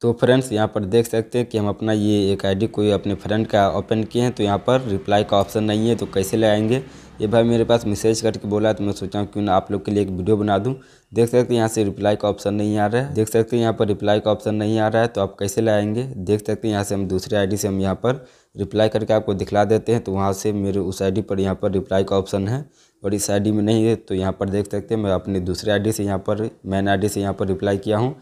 तो फ्रेंड्स यहाँ पर देख सकते हैं कि हम अपना ये एक आईडी कोई अपने फ्रेंड का ओपन किए हैं तो यहाँ पर रिप्लाई का ऑप्शन नहीं है तो कैसे ले आएंगे ये भाई मेरे पास मैसेज करके बोला तो मैं सोचा क्यों ना आप लोग के लिए एक वीडियो बना दूँ देख सकते हैं यहाँ से रिप्लाई का ऑप्शन नहीं आ रहा है देख सकते हैं यहाँ पर रिप्लाई का ऑप्शन नहीं आ रहा है तो आप कैसे लाएंगे देख सकते हैं यहाँ से हम दूसरे आई से हम यहाँ पर रिप्लाई करके आपको दिखला देते हैं तो वहाँ से मेरे उस आई पर यहाँ पर रिप्लाई का ऑप्शन है और इस आई में नहीं है तो यहाँ पर देख सकते हैं मैं अपने दूसरे आई से यहाँ पर मैन आई से यहाँ पर रिप्लाई किया हूँ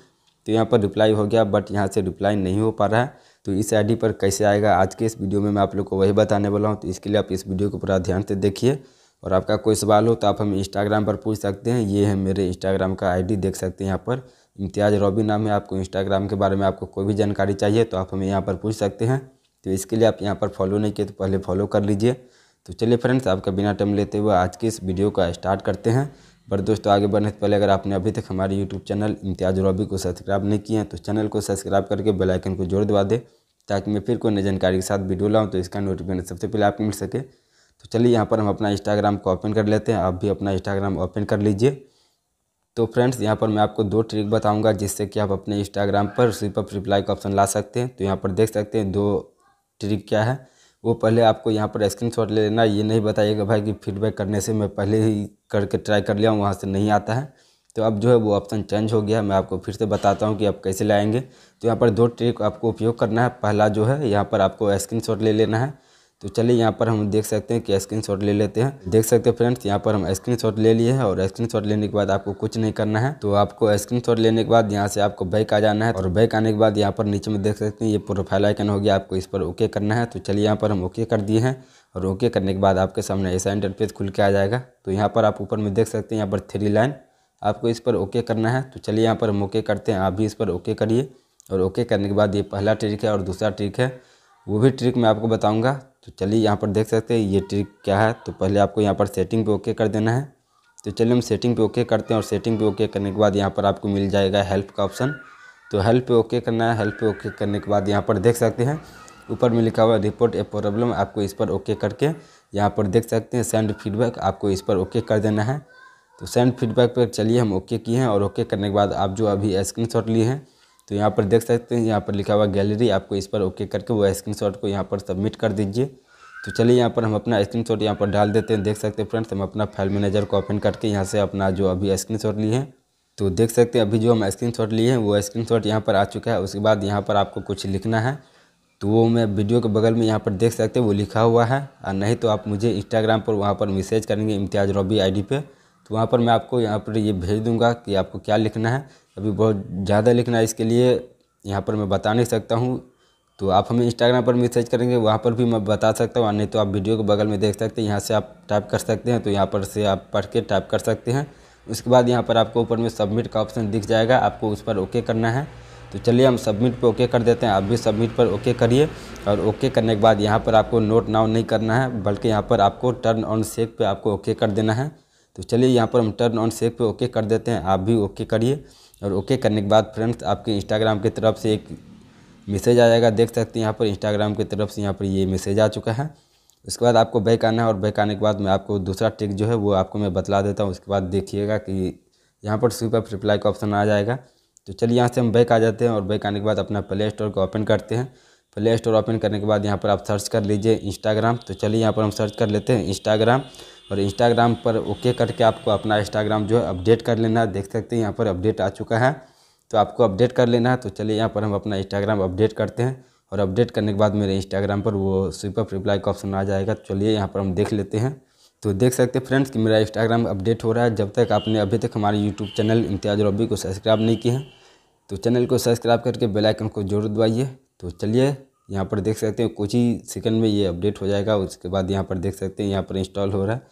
तो यहाँ पर रिप्लाई हो गया बट यहाँ से रिप्लाई नहीं हो पा रहा है तो इस आईडी पर कैसे आएगा आज के इस वीडियो में मैं आप लोग को वही बताने वाला हूँ तो इसके लिए आप इस वीडियो को पूरा ध्यान से देखिए और आपका कोई सवाल हो तो आप हम इंस्टाग्राम पर पूछ सकते हैं ये है मेरे इंस्टाग्राम का आईडी देख सकते हैं यहाँ पर इम्तियाज़ रॉबी नाम है आपको इंस्टाग्राम के बारे में आपको कोई भी जानकारी चाहिए तो आप हमें यहाँ पर पूछ सकते हैं तो इसके लिए आप यहाँ पर फॉलो नहीं किए तो पहले फॉलो कर लीजिए तो चलिए फ्रेंड्स आपका बिना टाइम लेते हुए आज के इस वीडियो का स्टार्ट करते हैं पर दोस्तों आगे बढ़ने से पहले अगर आपने अभी तक हमारे यूट्यूब चैनल इम्तियाज़ रॉबी को सब्सक्राइब नहीं किया है तो चैनल को सब्सक्राइब करके बेलाइकन को जोड़ दवा दें ताकि मैं फिर कोई नई जानकारी के साथ वीडियो लाऊँ तो इसका नोटिफिकेशन सबसे पहले आपको मिल सके तो चलिए यहाँ पर हम अपना इंस्टाग्राम को ओपन कर लेते हैं आप भी अपना इंस्टाग्राम ओपन कर लीजिए तो फ्रेंड्स यहाँ पर मैं आपको दो ट्रिक बताऊँगा जिससे कि आप अपने इंस्टाग्राम पर सिर्फ रिप्लाई का ऑप्शन ला सकते हैं तो यहाँ पर देख सकते हैं दो ट्रिक क्या है वो पहले आपको यहाँ पर स्क्रीन शॉट ले लेना ये नहीं बताइएगा भाई कि फीडबैक करने से मैं पहले ही करके ट्राई कर लिया हूँ वहाँ से नहीं आता है तो अब जो है वो ऑप्शन चेंज हो गया है मैं आपको फिर से बताता हूँ कि आप कैसे लाएंगे तो यहाँ पर दो ट्रिक आपको उपयोग करना है पहला जो है यहाँ पर आपको स्क्रीन ले लेना है तो चलिए यहाँ पर हम देख सकते हैं कि स्क्रीनशॉट ले लेते हैं देख सकते हैं फ्रेंड्स यहाँ पर हम स्क्रीनशॉट ले लिए हैं और स्क्रीनशॉट लेने के बाद आपको कुछ नहीं करना है तो आपको स्क्रीनशॉट लेने के बाद यहाँ से आपको बैक आ जाना है और बैक आने के बाद यहाँ पर नीचे में देख सकते हैं ये प्रोफाइल आइकन हो गया आपको इस पर ओके करना है तो चलिए यहाँ पर हम ओके कर दिए हैं और ओके करने के बाद आपके सामने ऐसा इंटरफेस खुल के आ जाएगा तो यहाँ पर आप ऊपर में देख सकते हैं यहाँ पर थ्री लाइन आपको इस पर ओके करना है तो चलिए यहाँ पर हम ओके करते हैं आप भी इस पर ओके करिए और ओके करने के बाद ये पहला ट्रिक है और दूसरा ट्रिक है वो भी ट्रिक मैं आपको बताऊंगा तो चलिए यहाँ पर देख सकते हैं ये ट्रिक क्या है तो पहले आपको यहाँ पर सेटिंग पे ओके कर देना है तो चलिए हम सेटिंग पे ओके करते हैं और सेटिंग पे ओके करने के बाद यहाँ पर आपको मिल जाएगा हेल्प का ऑप्शन तो हेल्प पे ओके करना है हेल्प पे ओके करने के बाद यहाँ पर देख सकते हैं ऊपर में लिखा हुआ रिपोर्ट ए प्रॉब्लम आपको इस पर ओके करके यहाँ पर देख सकते हैं सेंड फीडबैक आपको इस पर ओके कर देना है तो सेंड फीडबैक पर चलिए हम ओके किए हैं और ओके करने के बाद आप जो अभी स्क्रीन लिए हैं तो यहाँ पर देख सकते हैं यहाँ पर लिखा हुआ गैलरी आपको इस पर ओके करके वो स्क्रीनशॉट को यहाँ पर सबमिट कर दीजिए तो चलिए यहाँ पर हम अपना स्क्रीन शॉट यहाँ पर डाल देते हैं देख सकते हैं फ्रेंड्स हम अपना फाइल मैनेजर को ओपन करके यहाँ से अपना जो अभी स्क्रीन शॉट लिए हैं तो देख सकते हैं अभी जो हम स्क्रीन शॉट लिए हैं वो स्क्रीन शॉट यहाँ पर आ चुका है उसके बाद यहाँ पर आपको कुछ लिखना है तो वो मैं वीडियो के बगल में यहाँ पर देख सकते हैं वो लिखा हुआ है और नहीं तो आप मुझे इंस्टाग्राम पर वहाँ पर मैसेज करेंगे इम्तियाज़ रॉबी डी पर तो वहाँ पर मैं आपको यहाँ पर ये भेज दूँगा कि आपको क्या लिखना है अभी बहुत ज़्यादा लिखना है इसके लिए यहाँ पर मैं बता नहीं सकता हूँ तो आप हमें इंस्टाग्राम पर मैसेज करेंगे वहाँ पर भी मैं बता सकता हूँ नहीं तो आप वीडियो के बगल में देख सकते हैं यहाँ से आप टाइप कर सकते हैं तो यहाँ पर से आप पढ़ के टाइप कर सकते हैं उसके बाद यहाँ पर आपको ऊपर में सबमिट का ऑप्शन दिख जाएगा आपको उस पर ओके करना है तो चलिए हम सबमिट पर ओके कर देते हैं आप भी सबमिट पर ओके करिए और ओके करने के बाद यहाँ पर आपको नोट नाउ नहीं करना है बल्कि यहाँ पर आपको टर्न ऑन सेक पे आपको ओके कर देना है तो चलिए यहाँ पर हम टर्न ऑन सेव पे ओके कर देते हैं आप भी ओके करिए और ओके करने के बाद फ्रेंड्स आपके इंस्टाग्राम की तरफ से एक मैसेज आ जाएगा देख सकते हैं यहाँ पर इंस्टाग्राम की तरफ से यहाँ पर ये मैसेज आ चुका है उसके बाद आपको बैक आना है और बैक आने के बाद मैं आपको दूसरा ट्रिक जो है वो आपको मैं बतला देता हूँ उसके बाद देखिएगा कि यहाँ पर स्वीप रिप्लाई का ऑप्शन आ जाएगा तो चलिए यहाँ से हम बैक आ जाते हैं और बैक आने के बाद अपना प्ले स्टोर को ओपन करते हैं प्ले स्टोर ओपन करने के बाद यहाँ पर आप सर्च कर लीजिए इंस्टाग्राम तो चलिए यहाँ पर हम सर्च कर लेते हैं इंस्टाग्राम और इंस्टाग्राम पर ओके करके आपको अपना इंस्टाग्राम जो है अपडेट कर लेना है देख सकते हैं यहाँ पर अपडेट आ चुका है तो आपको अपडेट कर लेना है तो चलिए यहाँ पर हम अपना इंस्टाग्राम अपडेट करते हैं और अपडेट करने के बाद मेरे इंस्टाग्राम पर वो स्वीपअप रिप्लाई का ऑप्शन आ जाएगा तो चलिए यहाँ पर हम देख लेते हैं तो देख सकते हैं फ्रेंड्स कि मेरा इंस्टाग्राम अपडेट हो रहा है जब तक आपने अभी तक हमारे यूट्यूब चैनल इम्तियाज़ रबी को सब्सक्राइब नहीं किया हैं तो चैनल को सब्सक्राइब करके बेल आइकन को जरूर दबाइए तो चलिए यहाँ पर देख सकते हैं कुछ ही सेकंड में ये अपडेट हो जाएगा उसके बाद यहाँ पर देख सकते हैं यहाँ पर इंस्टॉल हो रहा है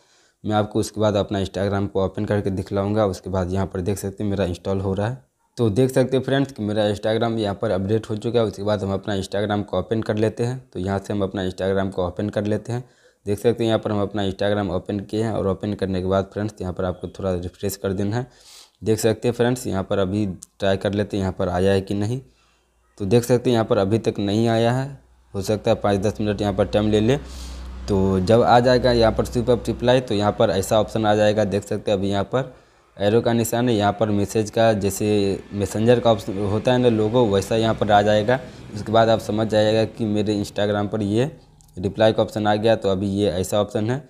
मैं आपको उसके बाद अपना इंस्टाग्राम को ओपन करके दिखलाऊँगा उसके बाद यहाँ पर देख सकते हैं मेरा इंस्टॉल हो रहा है तो देख सकते हैं फ्रेंड्स कि मेरा इंस्टाग्राम यहाँ पर अपडेट हो चुका है उसके बाद हम अपना इंस्टाग्राम को ओपन कर लेते हैं तो यहाँ से हम अपना इंस्टाग्राम को ओपन कर लेते हैं देख सकते हैं यहाँ पर हम अपना इंस्टाग्राम ओपन किए हैं और ओपन करने के बाद फ्रेंड्स यहाँ पर आपको थोड़ा रिफ्रेश कर देना है देख सकते हैं फ्रेंड्स यहाँ पर अभी ट्राई कर लेते हैं यहाँ पर आया है कि नहीं तो देख सकते हैं यहाँ पर अभी तक नहीं आया है हो सकता है पाँच दस मिनट यहाँ पर टाइम ले लें तो जब आ जाएगा यहाँ पर स्विप अप रिप्लाई तो यहाँ पर ऐसा ऑप्शन आ जाएगा देख सकते हैं अभी यहाँ पर एरो का निशान है यहाँ पर मैसेज का जैसे मैसेंजर का ऑप्शन होता है ना लोगो वैसा यहाँ पर आ जाएगा उसके बाद आप समझ जाएगा कि मेरे इंस्टाग्राम पर ये रिप्लाई का ऑप्शन आ गया तो अभी ये ऐसा ऑप्शन है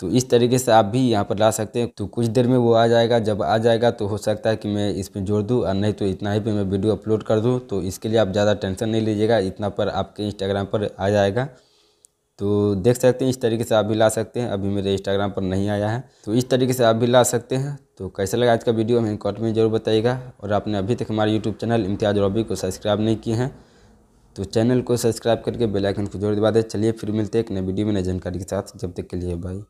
तो इस तरीके से आप भी यहाँ पर ला सकते हैं तो कुछ देर में वो आ जाएगा जब आ जाएगा तो हो सकता है कि मैं इस पर जोड़ दूँ और नहीं तो इतना ही पे मैं वीडियो अपलोड कर दूँ तो इसके लिए आप ज़्यादा टेंशन नहीं लीजिएगा इतना पर आपके इंस्टाग्राम पर आ जाएगा तो देख सकते हैं इस तरीके से आप भी ला सकते हैं अभी मेरे इंस्टाग्राम पर नहीं आया है तो इस तरीके से आप भी ला सकते हैं तो कैसा लगा आज का वीडियो हमें कॉट में जरूर बताइएगा और आपने अभी तक हमारे यूट्यूब चैनल इम्तियाज रॉबी को सब्सक्राइब नहीं किए हैं तो चैनल को सब्सक्राइब करके बेलाइकन को जोर दबा दें चलिए फिर मिलते हैं एक नए वीडियो में नई जानकारी के साथ जब तक के लिए बाई